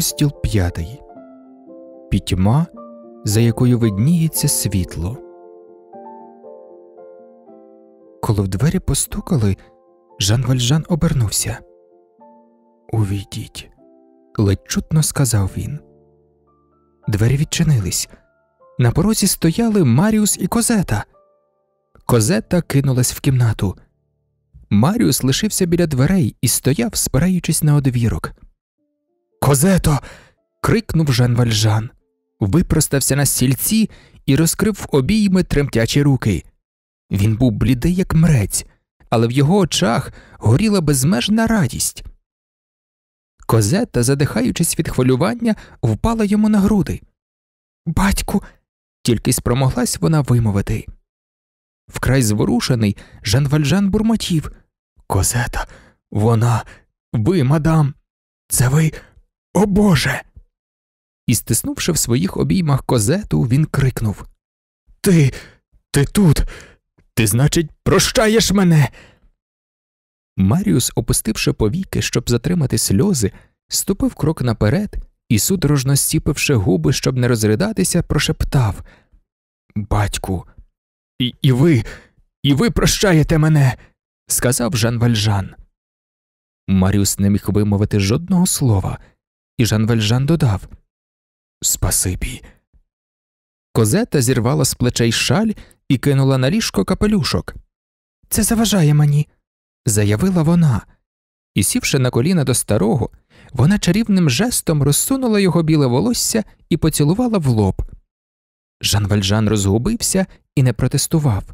Розділ п'ятий, Пітьма, за якою видніється світло. Коли в двері постукали, Жан Вальжан обернувся. Увійдіть, ледь чутно сказав він. Двері відчинились. На порозі стояли Маріус і Козета. Козета кинулась в кімнату. Маріус лишився біля дверей і стояв, спираючись на одвірок. Козето. крикнув Жан Вальжан. Випростався на стільці і розкрив обійми тремтячі руки. Він був блідий, як мрець, але в його очах горіла безмежна радість. Козета, задихаючись від хвилювання, впала йому на груди. Батьку, тільки спромоглась вона вимовити. Вкрай зворушений, Жан Вальжан бурмотів. Козета, вона, ви, мадам, це ви. О Боже. І стиснувши в своїх обіймах козету, він крикнув Ти, ти тут, ти, значить, прощаєш мене. Маріус, опустивши повіки, щоб затримати сльози, ступив крок наперед і, судорожно стіпивши губи, щоб не розридатися, прошептав Батьку, і, і ви, і ви прощаєте мене, сказав Жан Вальжан. Маріус не міг вимовити жодного слова і Жан Вальжан додав Спасибі. Козета зірвала з плечей шаль і кинула на ліжко капелюшок. Це заважає мені, заявила вона, і, сівши на коліна до старого, вона чарівним жестом розсунула його біле волосся і поцілувала в лоб. Жан Вальжан розгубився і не протестував.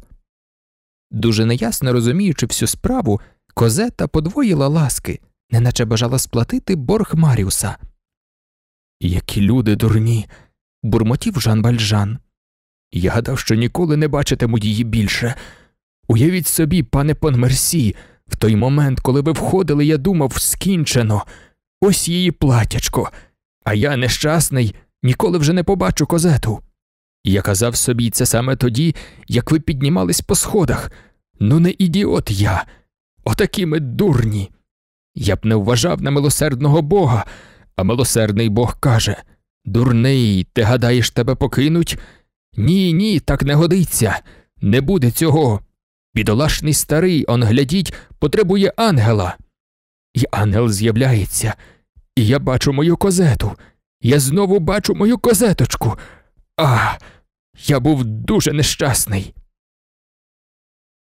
Дуже неясно розуміючи всю справу, козета подвоїла ласки, неначе бажала сплатити борг Маріуса. Які люди дурні, бурмотів Жан Бальжан. Я гадав, що ніколи не бачитиму її більше. Уявіть собі, пане Понмерсі, в той момент, коли ви входили, я думав, скінчено, ось її платячко, а я, нещасний, ніколи вже не побачу козету. Я казав собі це саме тоді, як ви піднімались по сходах. Ну, не ідіот я, отакі ми дурні. Я б не вважав на милосердного бога. А милосердний Бог каже Дурний, ти гадаєш, тебе покинуть? Ні, ні, так не годиться, не буде цього. Бідолашний старий, он глядіть, потребує ангела. І ангел з'являється, і я бачу мою козету. Я знову бачу мою козеточку. А, я був дуже нещасний.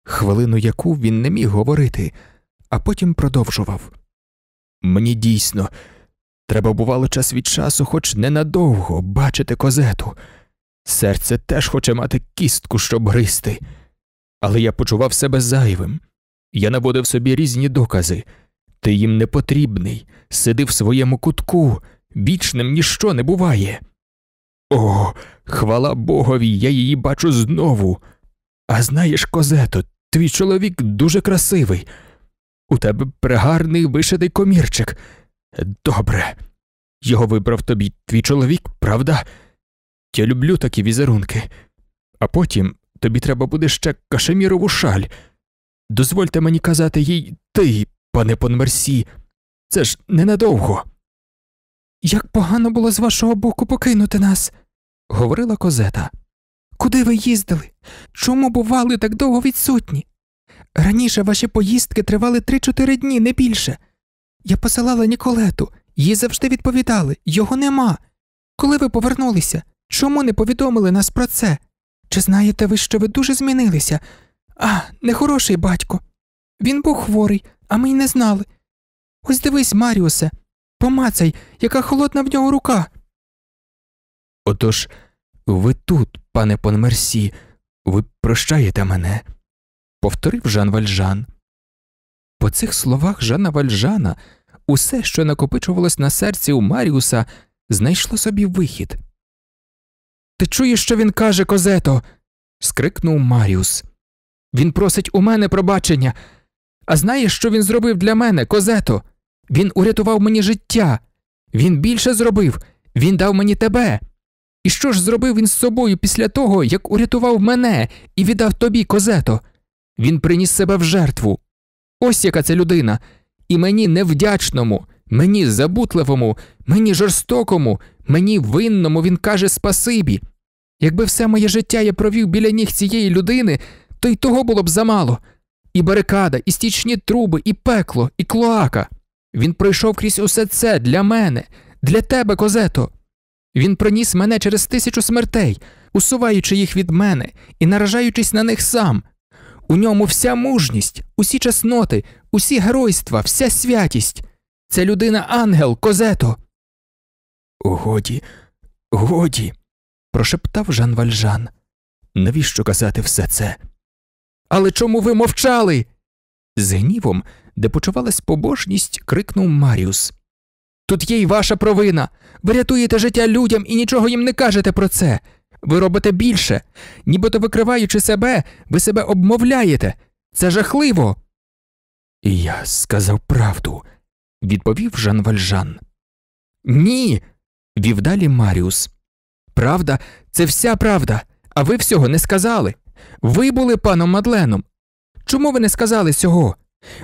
Хвилину яку він не міг говорити, а потім продовжував. Мені дійсно. Треба бувало час від часу, хоч ненадовго, бачити козету. Серце теж хоче мати кістку, щоб гристи. Але я почував себе зайвим. Я наводив собі різні докази. Ти їм не потрібний, сиди в своєму кутку, вічним ніщо не буває. О, хвала Богові, я її бачу знову. А знаєш, козето, твій чоловік дуже красивий. У тебе прегарний вишитий комірчик. Добре. Його вибрав тобі твій чоловік, правда? Я люблю такі візерунки. А потім тобі треба буде ще кашемірову шаль. Дозвольте мені казати їй ти, пане Понмерсі, це ж ненадовго. Як погано було з вашого боку покинути нас, говорила козета. Куди ви їздили? Чому бували так довго відсутні? Раніше ваші поїздки тривали 3-4 дні, не більше. Я посилала Ніколету, їй завжди відповідали його нема. Коли ви повернулися, чому не повідомили нас про це? Чи знаєте ви, що ви дуже змінилися? А, нехороший батько. Він був хворий, а ми й не знали. Ось дивись, Маріусе, помацай, яка холодна в нього рука. Отож, ви тут, пане Понмерсі, ви прощаєте мене, повторив Жан Вальжан. По цих словах Жана Вальжана усе, що накопичувалось на серці у Маріуса, знайшло собі вихід. Ти чуєш, що він каже, Козето? скрикнув Маріус. Він просить у мене пробачення. А знаєш, що він зробив для мене, Козето? Він урятував мені життя. Він більше зробив, він дав мені тебе. І що ж зробив він з собою після того, як урятував мене і віддав тобі, Козето? Він приніс себе в жертву Ось яка це людина. І мені невдячному, мені забутливому, мені жорстокому, мені винному він каже спасибі. Якби все моє життя я провів біля ніг цієї людини, то й того було б замало. І барикада, і стічні труби, і пекло, і клоака. Він пройшов крізь усе це для мене, для тебе, козето. Він проніс мене через тисячу смертей, усуваючи їх від мене і наражаючись на них сам. У ньому вся мужність, усі чесноти, усі геройства, вся святість. Це людина ангел, козето. Годі, годі, прошептав Жан Вальжан. Навіщо казати все це? Але чому ви мовчали? З гнівом, де почувалась побожність, крикнув Маріус. Тут є й ваша провина. Ви рятуєте життя людям і нічого їм не кажете про це. Ви робите більше, нібито викриваючи себе, ви себе обмовляєте. Це жахливо. І я сказав правду, відповів Жан Вальжан. Ні. вів далі Маріус. Правда, це вся правда, а ви всього не сказали. Ви були паном Мадленом. Чому ви не сказали цього?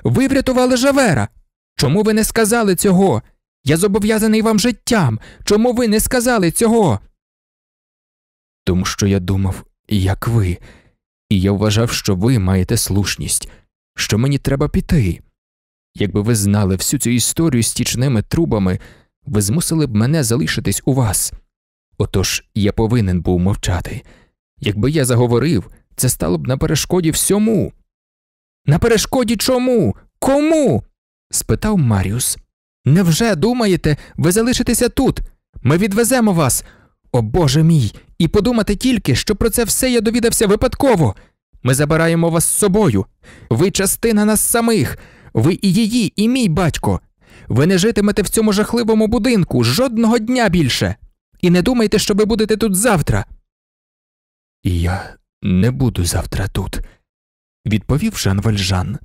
Ви врятували Жавера. Чому ви не сказали цього? Я зобов'язаний вам життям. Чому ви не сказали цього? тому що я думав, як ви, і я вважав, що ви маєте слушність, що мені треба піти. Якби ви знали всю цю історію з тічними трубами, ви змусили б мене залишитись у вас. Отож я повинен був мовчати. Якби я заговорив, це стало б на перешкоді всьому. На перешкоді чому? Кому? спитав Маріус. Невже думаєте, ви залишитеся тут? Ми відвеземо вас. О Боже мій! І подумати тільки, що про це все я довідався випадково. Ми забираємо вас з собою. Ви частина нас самих, ви і її, і мій батько. Ви не житимете в цьому жахливому будинку жодного дня більше. І не думайте, що ви будете тут завтра. І я не буду завтра тут, відповів Жан Вальжан.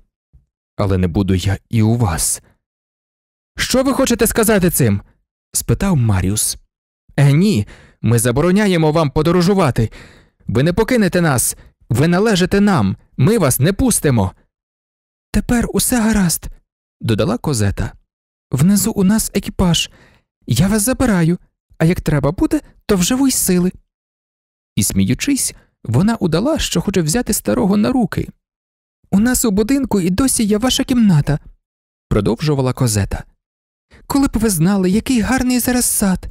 Але не буду я і у вас. Що ви хочете сказати цим? спитав Маріус. Е, ні. Ми забороняємо вам подорожувати. Ви не покинете нас, ви належите нам, ми вас не пустимо. Тепер усе гаразд, додала козета. Внизу у нас екіпаж. Я вас забираю, а як треба буде, то вживу й сили. І, сміючись, вона удала, що хоче взяти старого на руки. У нас у будинку і досі є ваша кімната, продовжувала козета. Коли б ви знали, який гарний зараз сад.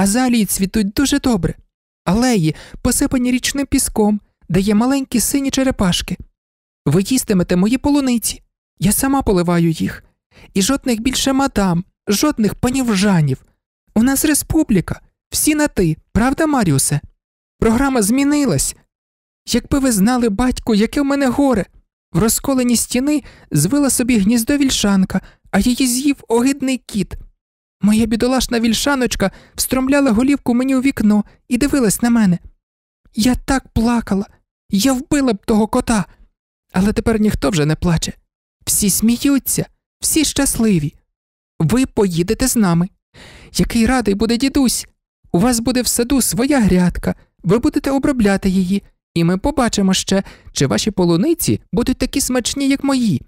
Азалії цвітуть дуже добре, алеї посипані річним піском, де є маленькі сині черепашки. Ви їстимете мої полуниці, я сама поливаю їх. І жодних більше мадам, жодних панівжанів. У нас республіка, всі на ти, правда, Маріусе? Програма змінилась. Якби ви знали, батьку, яке в мене горе. В розколені стіни звила собі гніздо вільшанка, а її з'їв огидний кіт. Моя бідолашна вільшаночка встромляла голівку мені у вікно і дивилась на мене. Я так плакала, я вбила б того кота. Але тепер ніхто вже не плаче. Всі сміються, всі щасливі. Ви поїдете з нами. Який радий буде дідусь. У вас буде в саду своя грядка, ви будете обробляти її, і ми побачимо ще, чи ваші полуниці будуть такі смачні, як мої.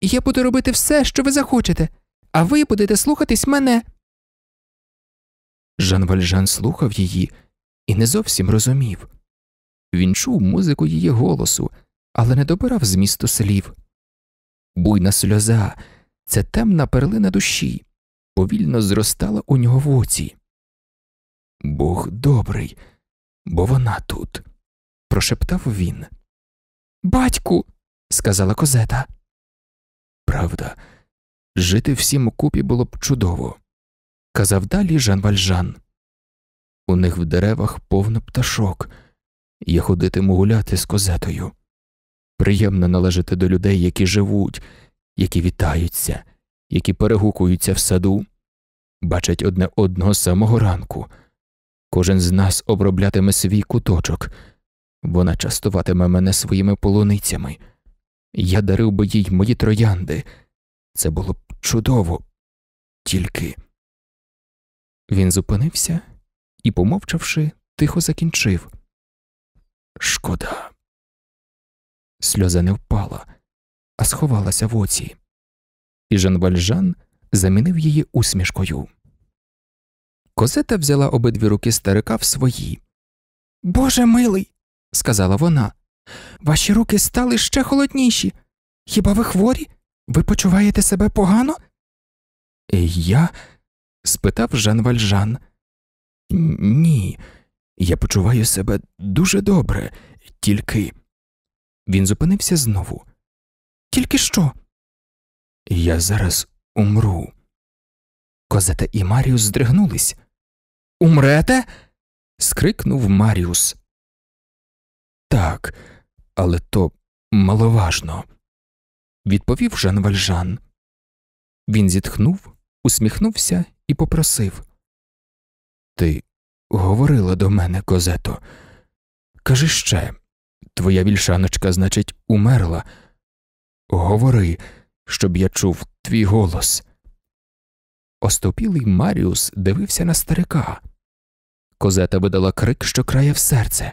І я буду робити все, що ви захочете а ви будете слухатись мене. Жан Вальжан слухав її і не зовсім розумів. Він чув музику її голосу, але не добирав змісту слів. Буйна сльоза, це темна перлина душі, повільно зростала у нього в оці. Бог добрий, бо вона тут, прошептав він. Батьку, сказала козета. Правда. Жити всім укупі було б чудово, казав далі Жан Вальжан. У них в деревах повно пташок, я ходитиму гуляти з козетою. Приємно належати до людей, які живуть, які вітаються, які перегукуються в саду, бачать одне одного з самого ранку. Кожен з нас оброблятиме свій куточок, вона частуватиме мене своїми полуницями. Я дарив би їй мої троянди. Це було б чудово. Тільки. Він зупинився і, помовчавши, тихо закінчив. Шкода. Сльоза не впала, а сховалася в оці, і Жан Вальжан замінив її усмішкою. Козета взяла обидві руки старика в свої. Боже милий, сказала вона, ваші руки стали ще холодніші. Хіба ви хворі? Ви почуваєте себе погано? Е, я? спитав Жан Вальжан. Ні, я почуваю себе дуже добре, тільки. Він зупинився знову. Тільки що? Я зараз умру. Козета і Маріус здригнулись. Умрете? скрикнув Маріус. Так, але то маловажно відповів Жан Вальжан. Він зітхнув, усміхнувся і попросив Ти говорила до мене, козето. Кажи ще, твоя вільшаночка, значить, умерла. Говори, щоб я чув твій голос. Остопілий Маріус дивився на старика. Козета видала крик, що крає в серце.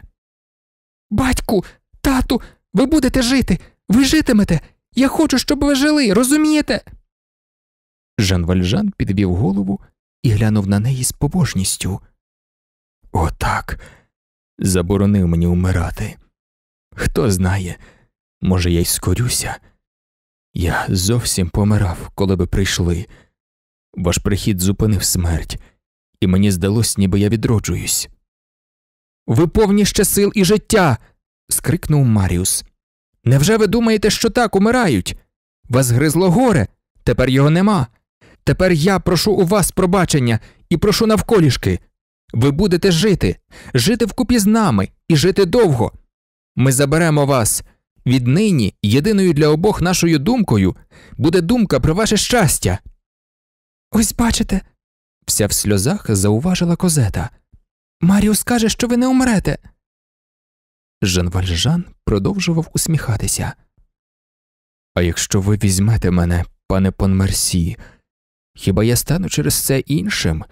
Батьку, тату, ви будете жити, ви житимете. Я хочу, щоб ви жили, розумієте? Жан Вальжан підвів голову і глянув на неї з побожністю. Отак, заборонив мені умирати. Хто знає, може, я й скорюся. Я зовсім помирав, коли ви прийшли. Ваш прихід зупинив смерть, і мені здалось, ніби я відроджуюсь. Ви повні ще сил і життя. скрикнув Маріус. Невже ви думаєте, що так умирають? Вас гризло горе, тепер його нема. Тепер я прошу у вас пробачення і прошу навколішки. Ви будете жити, жити вкупі з нами і жити довго. Ми заберемо вас. Віднині єдиною для обох нашою думкою буде думка про ваше щастя. Ось бачите, вся в сльозах зауважила козета. Маріус каже, що ви не умрете. Жан Вальжан продовжував усміхатися. А якщо ви візьмете мене, пане Понмерсі, хіба я стану через це іншим?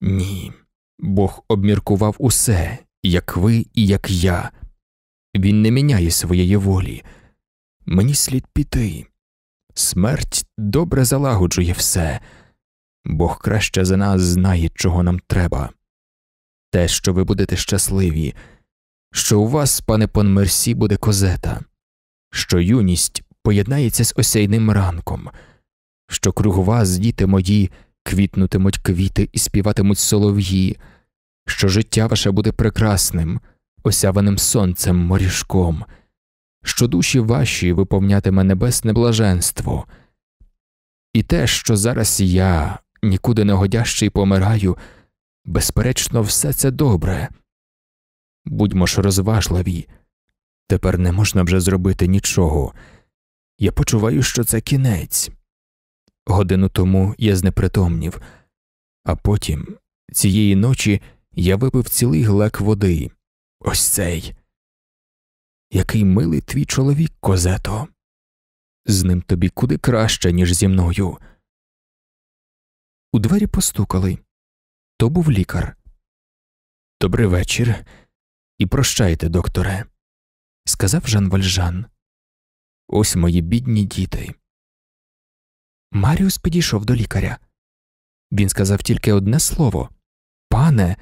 Ні, Бог обміркував усе, як ви і як я. Він не міняє своєї волі. Мені слід піти. Смерть добре залагоджує все, Бог краще за нас знає, чого нам треба. Те, що ви будете щасливі що у вас, пане Понмерсі, буде козета, що юність поєднається з осяйним ранком, що круг вас, діти мої, квітнутимуть квіти і співатимуть солов'ї, що життя ваше буде прекрасним, осяваним сонцем морішком, що душі ваші виповнятиме небесне блаженство, і те, що зараз я, нікуди не годящий, помираю, безперечно, все це добре. Будьмо ж розважливі. Тепер не можна вже зробити нічого. Я почуваю, що це кінець. Годину тому я знепритомнів, а потім, цієї ночі, я випив цілий глек води. Ось цей. Який милий твій чоловік, козето. З ним тобі куди краще, ніж зі мною. У двері постукали. То був лікар. Добрий вечір і прощайте, докторе, сказав Жан Вальжан. Ось мої бідні діти. Маріус підійшов до лікаря. Він сказав тільки одне слово пане,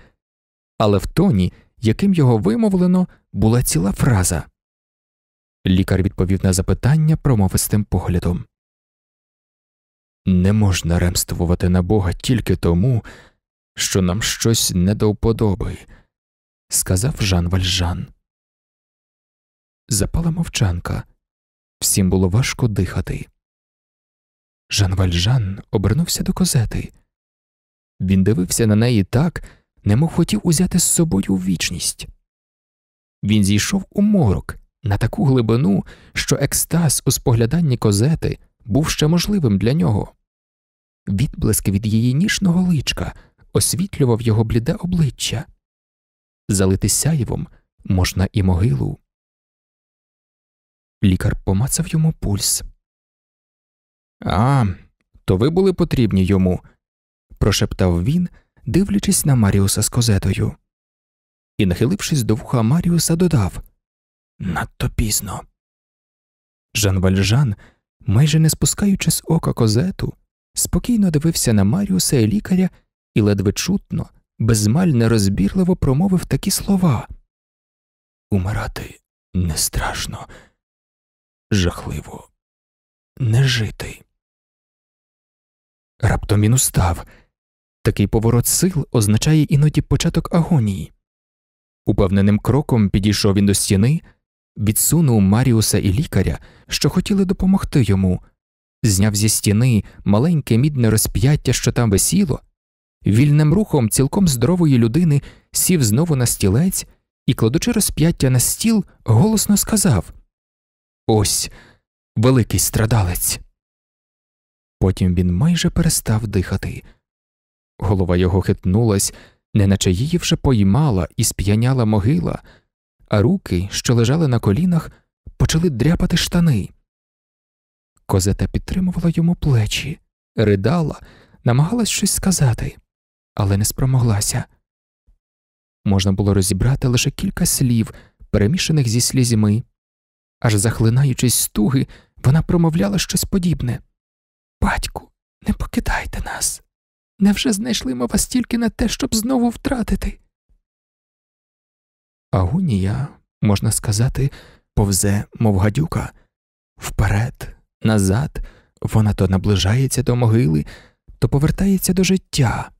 але в тоні, яким його вимовлено, була ціла фраза. Лікар відповів на запитання промовистим поглядом. Не можна ремствувати на Бога тільки тому, що нам щось не до вподоби сказав Жан Вальжан. Запала мовчанка. Всім було важко дихати. Жан Вальжан обернувся до козети. Він дивився на неї так, немов хотів узяти з собою вічність. Він зійшов у морок на таку глибину, що екстаз у спогляданні козети був ще можливим для нього. Відблиск від її ніжного личка освітлював його бліде обличчя залити сяєвом можна і могилу. Лікар помацав йому пульс. А, то ви були потрібні йому, прошептав він, дивлячись на Маріуса з козетою. І, нахилившись до вуха Маріуса, додав Надто пізно. Жан Вальжан, майже не спускаючи з ока козету, спокійно дивився на Маріуса і лікаря і ледве чутно, безмаль нерозбірливо промовив такі слова Умирати не страшно, жахливо, не жити. Раптом він устав. Такий поворот сил означає іноді початок агонії. Упевненим кроком підійшов він до стіни, відсунув Маріуса і лікаря, що хотіли допомогти йому, зняв зі стіни маленьке мідне розп'яття, що там висіло, вільним рухом цілком здорової людини сів знову на стілець і, кладучи розп'яття на стіл, голосно сказав Ось великий страдалець. Потім він майже перестав дихати. Голова його хитнулась, неначе її вже поймала і сп'яняла могила, а руки, що лежали на колінах, почали дряпати штани. Козета підтримувала йому плечі, ридала, намагалась щось сказати але не спромоглася. Можна було розібрати лише кілька слів, перемішаних зі слізьми, аж захлинаючись стуги, вона промовляла щось подібне Батьку, не покидайте нас. Невже знайшли ми вас тільки на те, щоб знову втратити? Агонія, можна сказати, повзе, мов гадюка, вперед, назад, вона то наближається до могили, то повертається до життя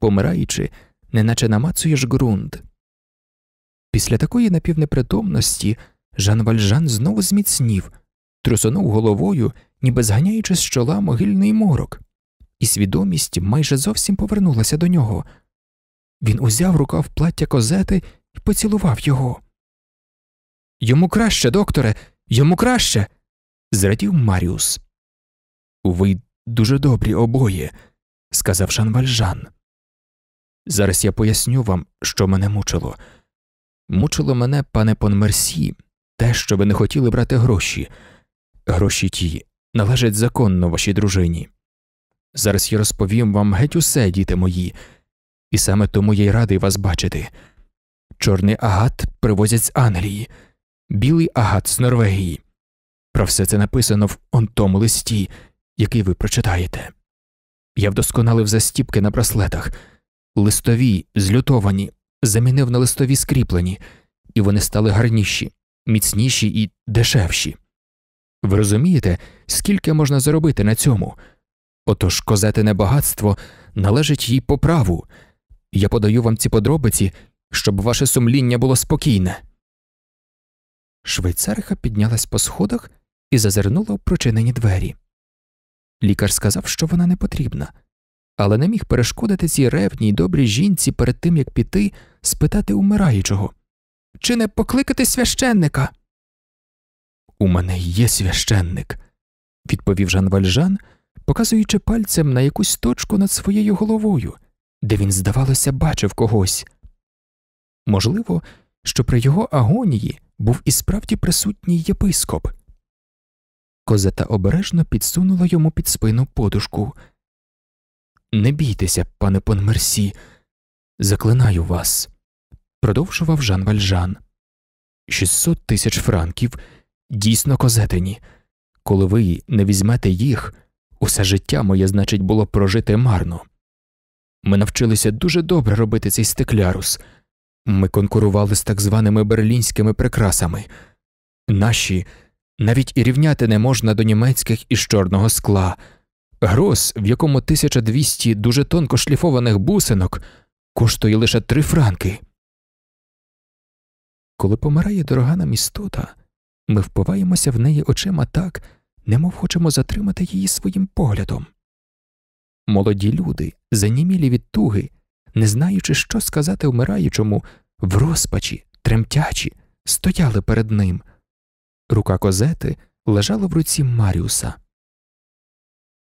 помираючи, неначе намацуєш ґрунт. Після такої напівнепритомності Жан Вальжан знову зміцнів, трусонув головою, ніби зганяючи з чола могильний морок, і свідомість майже зовсім повернулася до нього. Він узяв рукав плаття козети і поцілував його. Йому краще, докторе, йому краще. зрадів Маріус. Ви дуже добрі обоє, сказав Жан Вальжан. Зараз я поясню вам, що мене мучило. Мучило мене, пане Понмерсі, те, що ви не хотіли брати гроші. Гроші ті належать законно вашій дружині. Зараз я розповім вам геть усе, діти мої, і саме тому я й радий вас бачити. Чорний агат привозять з Англії, білий агат з Норвегії. Про все це написано в онтому листі, який ви прочитаєте. Я вдосконалив застіпки на браслетах. Листові, злютовані, замінив на листові скріплені, і вони стали гарніші, міцніші і дешевші. Ви розумієте, скільки можна заробити на цьому? Отож козетине багатство належить їй по праву. Я подаю вам ці подробиці, щоб ваше сумління було спокійне. Швейцариха піднялась по сходах і зазирнула в прочинені двері. Лікар сказав, що вона не потрібна але не міг перешкодити цій ревній добрій жінці перед тим, як піти, спитати умираючого чи не покликати священника? У мене є священник, відповів Жан Вальжан, показуючи пальцем на якусь точку над своєю головою, де він, здавалося, бачив когось. Можливо, що при його агонії був і справді присутній єпископ. Козета обережно підсунула йому під спину подушку. Не бійтеся, пане Понмерсі, заклинаю вас, продовжував Жан Вальжан. Шістсот тисяч франків дійсно козетині. Коли ви не візьмете їх, усе життя моє, значить, було прожити марно. Ми навчилися дуже добре робити цей стеклярус. Ми конкурували з так званими берлінськими прикрасами. Наші навіть і рівняти не можна до німецьких із чорного скла. Гроз, в якому 1200 дуже тонко шліфованих бусинок, коштує лише три франки. Коли помирає дорога нам істота, ми впиваємося в неї очима так, немов хочемо затримати її своїм поглядом. Молоді люди, занімілі від туги, не знаючи, що сказати вмираючому, в розпачі, тремтячі, стояли перед ним. Рука козети лежала в руці Маріуса.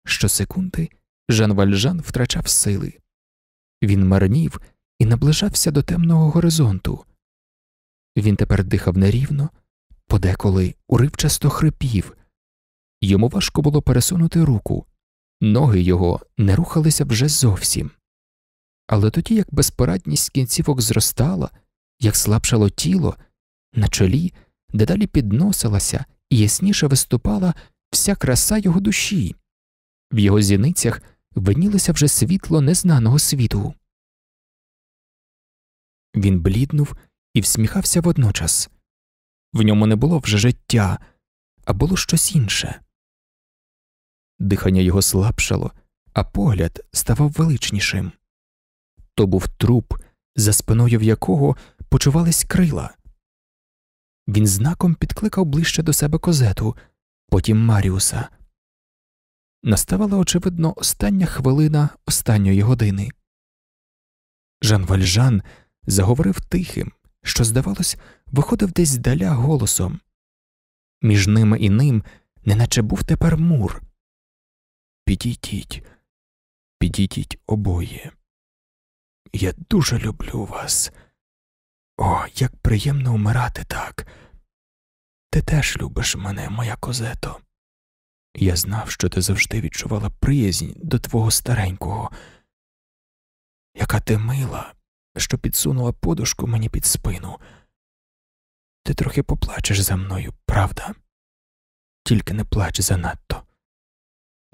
Щосекунди Жан Вальжан втрачав сили. Він марнів і наближався до темного горизонту. Він тепер дихав нерівно, подеколи уривчасто хрипів. Йому важко було пересунути руку, ноги його не рухалися вже зовсім. Але тоді, як безпорадність кінцівок зростала, як слабшало тіло, на чолі дедалі підносилася і ясніше виступала вся краса його душі в його зіницях винілося вже світло незнаного світу. Він бліднув і всміхався водночас в ньому не було вже життя, а було щось інше. Дихання його слабшало, а погляд ставав величнішим то був труп, за спиною в якого почувались крила. Він знаком підкликав ближче до себе козету, потім Маріуса. Наставала, очевидно, остання хвилина останньої години. Жан Вальжан заговорив тихим, що, здавалось, виходив десь здаля голосом. Між ними і ним неначе був тепер мур. Підійдіть, підійдіть обоє. Я дуже люблю вас. О, як приємно умирати так. Ти теж любиш мене, моя козето. Я знав, що ти завжди відчувала приязнь до твого старенького, яка ти мила, що підсунула подушку мені під спину. Ти трохи поплачеш за мною, правда? Тільки не плач занадто.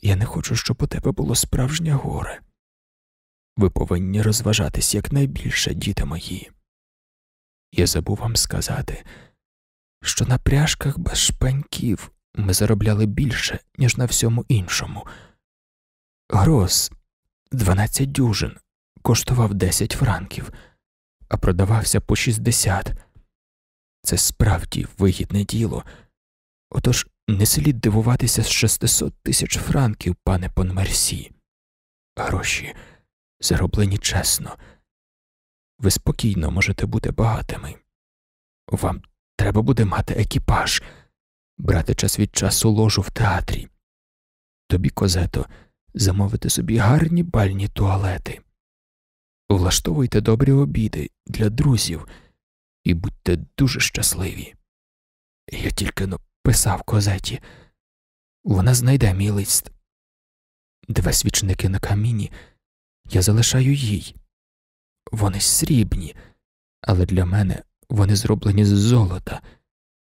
Я не хочу, щоб у тебе було справжнє горе. Ви повинні розважатись якнайбільше, діти мої. Я забув вам сказати, що на пряжках без шпаньків ми заробляли більше, ніж на всьому іншому. Гроз 12 дюжин коштував 10 франків, а продавався по 60. Це справді вигідне діло. Отож не слід дивуватися з 600 тисяч франків, пане Понмерсі. Гроші зароблені чесно. Ви спокійно можете бути багатими. Вам треба буде мати екіпаж брати час від часу ложу в театрі. Тобі, козето, замовити собі гарні бальні туалети, влаштовуйте добрі обіди для друзів і будьте дуже щасливі. Я тільки написав ну, козеті, вона знайде мій лист. Два свічники на каміні я залишаю їй. Вони срібні, але для мене вони зроблені з золота,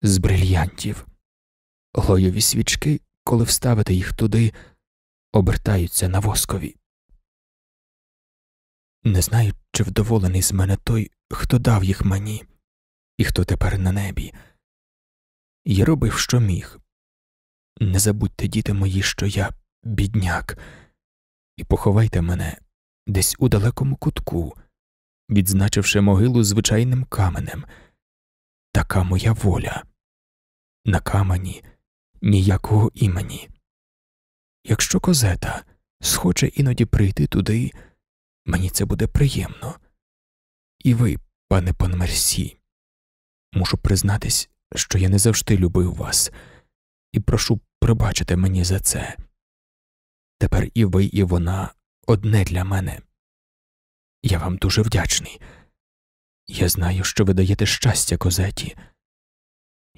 з брильянтів. Лойові свічки, коли вставити їх туди, обертаються на воскові. Не знаю, чи вдоволений з мене той, хто дав їх мені, і хто тепер на небі. Я робив, що міг. Не забудьте, діти мої, що я бідняк, і поховайте мене десь у далекому кутку, відзначивши могилу звичайним каменем. Така моя воля. На камені ніякого імені. Якщо козета схоче іноді прийти туди, мені це буде приємно. І ви, пане Понмерсі, мушу признатись, що я не завжди любив вас, і прошу пробачити мені за це. Тепер і ви, і вона одне для мене. Я вам дуже вдячний. Я знаю, що ви даєте щастя козеті.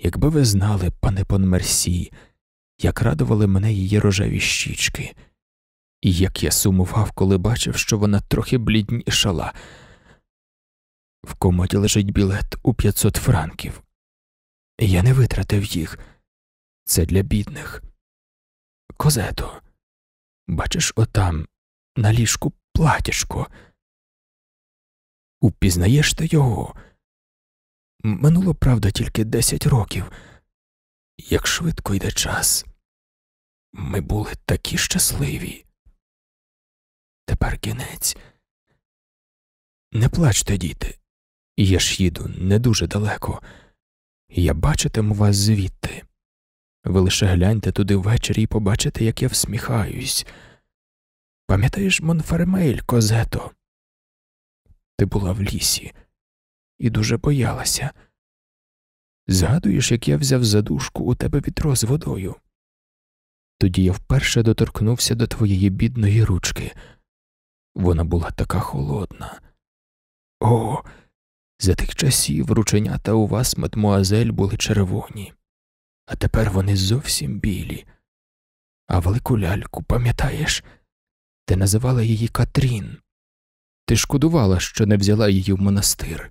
Якби ви знали, пане Понмерсі, як радували мене її рожеві щічки, і як я сумував, коли бачив, що вона трохи бліднішала. В комоді лежить білет у 500 франків. Я не витратив їх. Це для бідних. Козето, бачиш, отам, на ліжку платішко, Упізнаєш ти його? Минуло, правда, тільки десять років, як швидко йде час. Ми були такі щасливі. Тепер кінець. Не плачте, діти. Я ж їду не дуже далеко. Я бачитиму вас звідти. Ви лише гляньте туди ввечері і побачите, як я всміхаюсь. Пам'ятаєш, Монфермель, Козето? Ти була в лісі і дуже боялася. Згадуєш, як я взяв задушку у тебе вітро з водою? Тоді я вперше доторкнувся до твоєї бідної ручки. Вона була така холодна. О, за тих часів рученята у вас, мадмуазель, були червоні, а тепер вони зовсім білі. А велику ляльку, пам'ятаєш, ти називала її Катрін. Ти шкодувала, що не взяла її в монастир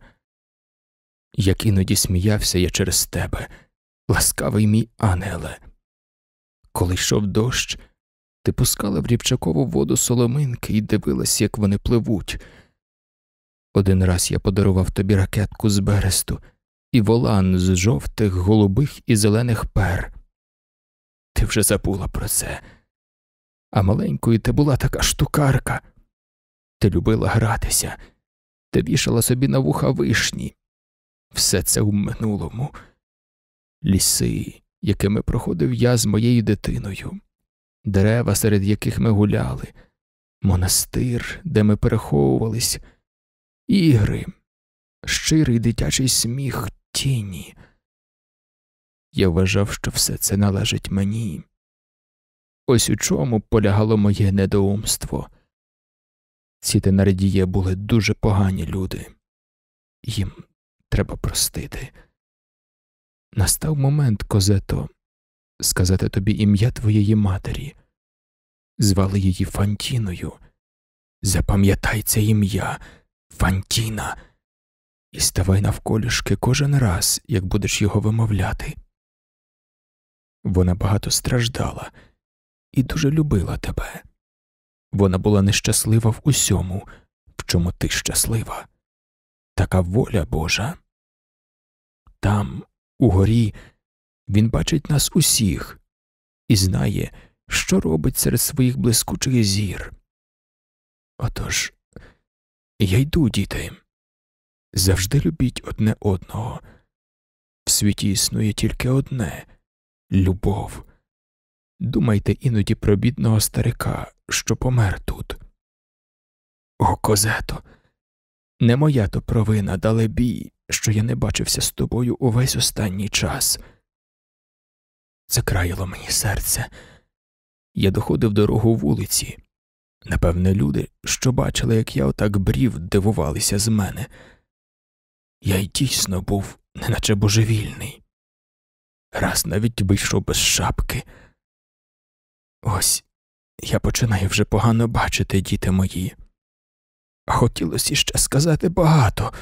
як іноді сміявся я через тебе, ласкавий мій ангеле. Коли йшов дощ, ти пускала в Рівчакову воду соломинки і дивилась, як вони пливуть. Один раз я подарував тобі ракетку з бересту і волан з жовтих, голубих і зелених пер. Ти вже забула про це. А маленькою ти була така штукарка. Ти любила гратися, ти вішала собі на вуха вишні, все це у минулому. Ліси, якими проходив я з моєю дитиною, дерева, серед яких ми гуляли, монастир, де ми переховувались, ігри, щирий дитячий сміх тіні. Я вважав, що все це належить мені. Ось у чому полягало моє недоумство. Ці тенардіє були дуже погані люди, їм треба простити. Настав момент, козето, сказати тобі ім'я твоєї матері, звали її Фантіною. Запам'ятай це ім'я, Фантіна, і ставай навколішки кожен раз, як будеш його вимовляти. Вона багато страждала і дуже любила тебе. Вона була нещаслива в усьому, в чому ти щаслива така воля Божа. Там, угорі, він бачить нас усіх і знає, що робить серед своїх блискучих зір. Отож, я йду, діти, завжди любіть одне одного. В світі існує тільки одне любов. Думайте іноді про бідного старика, що помер тут. О, козето, не моя то провина, далебі, що я не бачився з тобою увесь останній час. Це країло мені серце. Я доходив дорогу вулиці. Напевне, люди, що бачили, як я отак брів, дивувалися з мене. Я й дійсно був неначе божевільний. Раз навіть вийшов без шапки. Ось я починаю вже погано бачити, діти мої а хотілося ще сказати багато.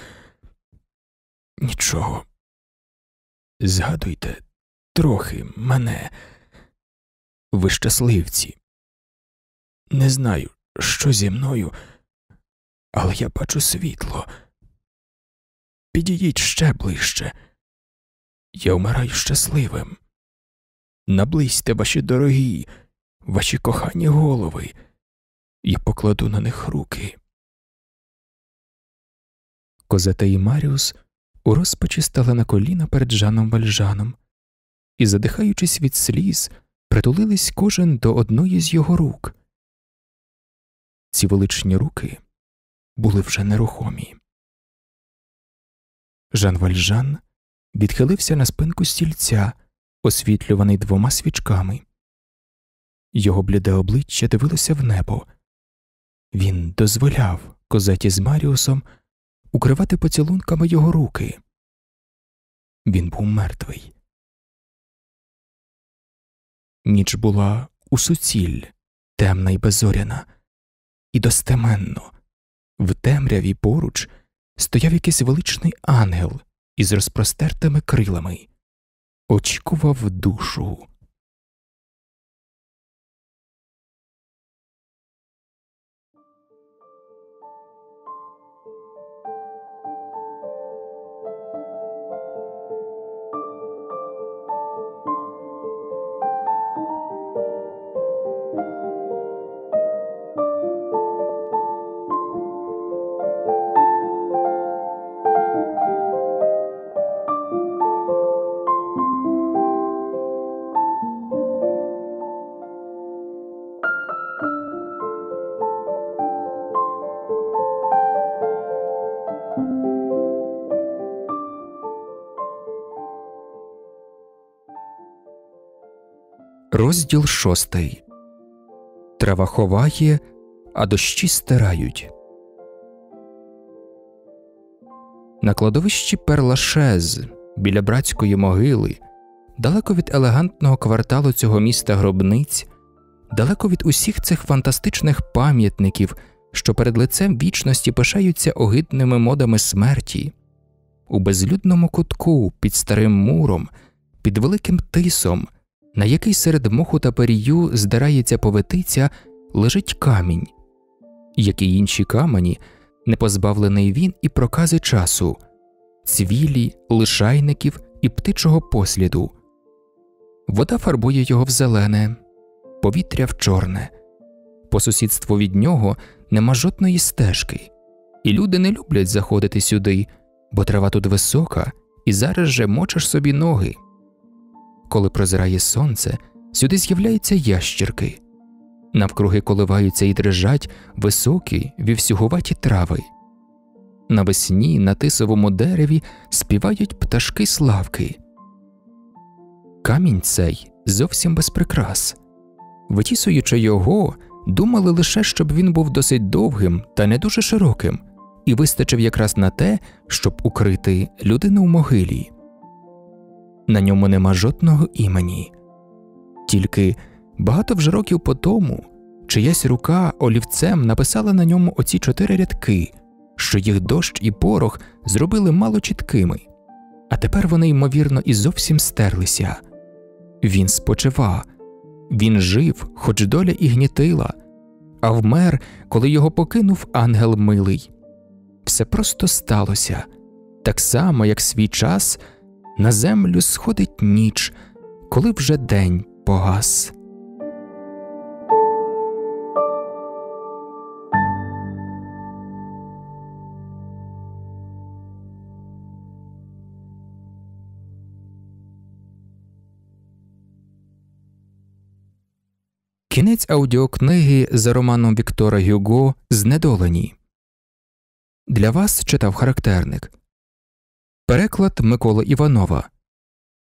Нічого. Згадуйте трохи мене. Ви щасливці. Не знаю, що зі мною, але я бачу світло. Підійдіть ще ближче. Я вмираю щасливим. Наблизьте ваші дорогі, ваші кохані голови. Я покладу на них руки. Козета і Маріус у розпачі стали на коліна перед Жаном Вальжаном і, задихаючись від сліз, притулились кожен до одної з його рук. Ці величні руки були вже нерухомі. Жан Вальжан відхилився на спинку стільця, освітлюваний двома свічками. Його бліде обличчя дивилося в небо. Він дозволяв козеті з Маріусом укривати поцілунками його руки. Він був мертвий. Ніч була у суціль, темна і безоряна, і достеменно, в темряві поруч стояв якийсь величний ангел із розпростертими крилами, очікував душу. Розділ шостий. Трава ховає, а дощі стирають. На кладовищі Перлашез біля братської могили, далеко від елегантного кварталу цього міста гробниць, далеко від усіх цих фантастичних пам'ятників, що перед лицем вічності пишаються огидними модами смерті, у безлюдному кутку під старим муром, під великим тисом на який серед моху та перію здирається поветиця, лежить камінь, як і інші камені, не позбавлений він і прокази часу, цвілі, лишайників і птичого посліду. Вода фарбує його в зелене, повітря в чорне, по сусідству від нього нема жодної стежки, і люди не люблять заходити сюди, бо трава тут висока, і зараз же мочиш собі ноги. Коли прозирає сонце, сюди з'являються ящірки. Навкруги коливаються і дрижать високі вівсюгуваті трави. Навесні на тисовому дереві співають пташки славки. Камінь цей зовсім без прикрас. Витісуючи його, думали лише, щоб він був досить довгим та не дуже широким, і вистачив якраз на те, щоб укрити людину в могилі на ньому нема жодного імені. Тільки багато вже років по тому чиясь рука олівцем написала на ньому оці чотири рядки, що їх дощ і порох зробили мало чіткими, а тепер вони, ймовірно, і зовсім стерлися. Він спочива, він жив, хоч доля і гнітила, а вмер, коли його покинув ангел милий. Все просто сталося так само, як свій час на землю сходить ніч, коли вже день погас. Кінець аудіокниги за романом Віктора Гюго Знедолені. Для вас читав характерник. Переклад Миколи Іванова.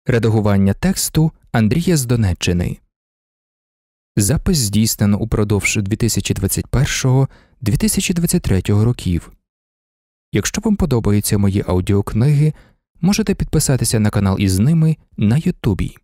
Редагування тексту Андрія з Донеччини. Запис здійснено упродовж 2021-2023 років. Якщо вам подобаються мої аудіокниги, можете підписатися на канал із ними на Ютубі.